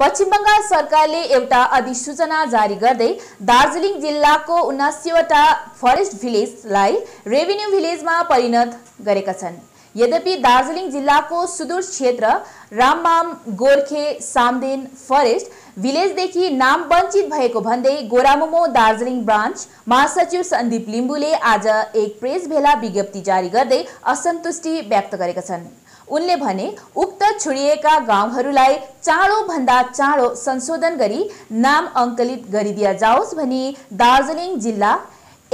पश्चिम बङ्गाल सरकारले एउटा अधिसूचना जारी गर्दै दार्जिलिङ जिल्लाको उनासीवटा फरेस्ट भिलेजलाई रेभेन्यू भिलेजमा परिणत गरेका छन् यद्यपि दार्जिलिङ जिल्लाको सुदूर क्षेत्र राममाम गोर्खे सामदेन फरेस्ट भिलेजदेखि नाम वञ्चित भएको भन्दै गोरामोमो दार्जिलिङ ब्रान्च महासचिव सन्दीप लिम्बुले आज एक प्रेस भेला विज्ञप्ति जारी गर्दै असन्तुष्टि व्यक्त गरेका छन् उनले भने उक्त छुडिएका गाउँहरूलाई चाँडोभन्दा चाँडो संशोधन गरी नाम अङ्कलित गरिदिया जाओस् भनी दार्जिलिङ जिल्ला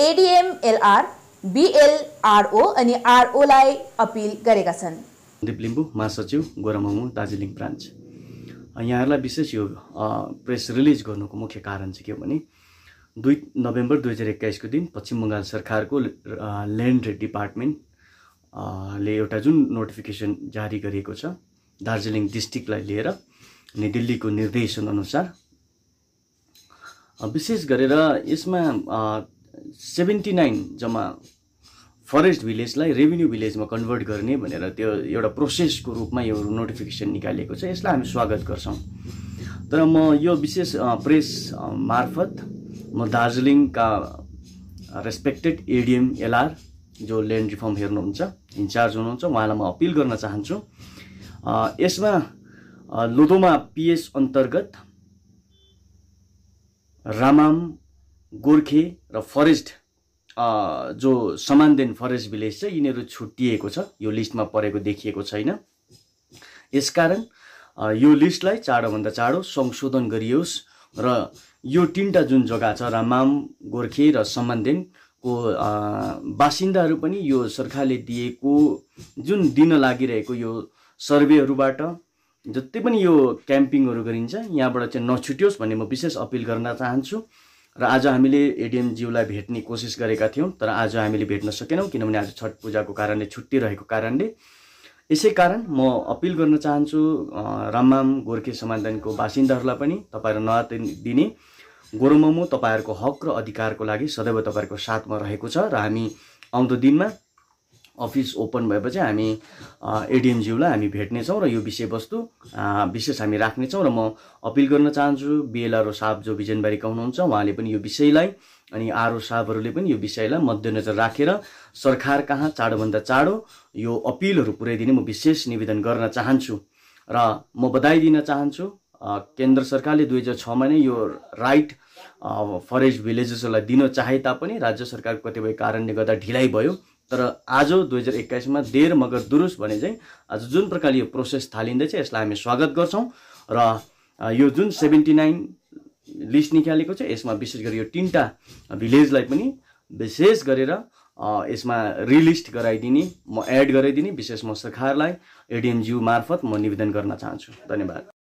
एडिएमएलआर बिएलआरओ अनि आरओलाई अपिल गरेका छन् दिप लिम्बू महासचिव गोराममु दार्जिलिङ ब्रान्च यहाँहरूलाई विशेष यो प्रेस रिलिज गर्नुको मुख्य कारण चाहिँ के हो भने दुई नोभेम्बर दुई हजार एक्काइसको दिन पश्चिम बङ्गाल सरकारको ल्यान्ड डिपार्टमेन्ट ले एउटा जुन नोटिफिकेसन जारी गरिएको छ दार्जिलिङ डिस्ट्रिक्टलाई लिएर अनि दिल्लीको निर्देशन अनुसार विशेष गरेर यसमा सेभेन्टी नाइन जम्मा फरेस्ट भिलेजलाई रेभिन्यू भिलेजमा कन्भर्ट गर्ने भनेर त्यो एउटा प्रोसेसको रूपमा यो नोटिफिकेसन निकालिएको छ यसलाई हामी स्वागत गर्छौँ तर म यो विशेष प्रेस मार्फत म दार्जिलिङका रेस्पेक्टेड एडिएम एलआर जो ल्यान्ड रिफर्म हेर्नुहुन्छ इन्चार्ज हुनुहुन्छ उहाँलाई म अपिल गर्न चाहन्छु यसमा लोधोमा पिएस अन्तर्गत रामाम गोर्खे र फरेस्ट जो समानदेन फरेस्ट भिलेज छ यिनीहरू छुट्टिएको छ यो लिस्टमा परेको देखिएको छैन यसकारण यो लिस्टलाई चाँडोभन्दा चाँडो संशोधन गरियोस् र यो तिनवटा जुन जग्गा छ रामाम गोर्खे र समानदेन को बासिन्दाहरू पनि यो सरकारले दिएको जुन दिन लागिरहेको यो सर्वेहरूबाट जति पनि यो क्याम्पिङहरू गरिन्छ यहाँबाट चाहिँ नछुटियोस् भन्ने म विशेष अपिल गर्न चाहन्छु र आज हामीले एडिएमज्यूलाई भेट्ने कोसिस गरेका थियौँ तर आज हामीले भेट्न सकेनौँ किनभने आज छठ पूजाको कारणले छुट्टी रहेको कारणले यसै कारण म अपिल गर्न चाहन्छु राममाम गोर्खे समाधानको बासिन्दाहरूलाई पनि तपाईँहरू नदिने मोमो तपाईँहरूको हक र अधिकारको लागि सदैव तपाईँहरूको साथमा रहेको छ र हामी आउँदो दिनमा अफिस ओपन भएपछि हामी एडिएमज्यूलाई हामी भेट्नेछौँ र यो विषयवस्तु विशेष हामी राख्नेछौँ र म अपिल गर्न चाहन्छु बिएलआरओ साहब जो बिजनबारीका हुनुहुन्छ उहाँले पनि यो विषयलाई अनि आरओ साहबहरूले पनि यो विषयलाई मध्यनजर राखेर रा, सरकार कहाँ चाँडोभन्दा चाँडो यो अपिलहरू पुर्याइदिने म विशेष निवेदन गर्न चाहन्छु र म बधाई दिन चाहन्छु केन्द्र सरकारले दुई हजार छमा नै यो राइट फरेस्ट भिलेजेसहरूलाई दिन चाहे तापनि राज्य सरकारको कतिपय कारणले गर्दा ढिलाइ भयो तर आज दुई हजार एक्काइसमा देर मगर दुरुस्त भने चाहिँ आज जुन प्रकारले यो प्रोसेस थालिँदैछ यसलाई हामी स्वागत गर्छौँ र यो जुन सेभेन्टी नाइन लिस्ट निकालेको छ यसमा विशेष गरी यो तिनवटा भिलेजलाई पनि विशेष गरेर यसमा रिलिस्ट गराइदिने म एड गराइदिने विशेष म सरकारलाई एडिएमजियू मार्फत म निवेदन गर्न चाहन्छु धन्यवाद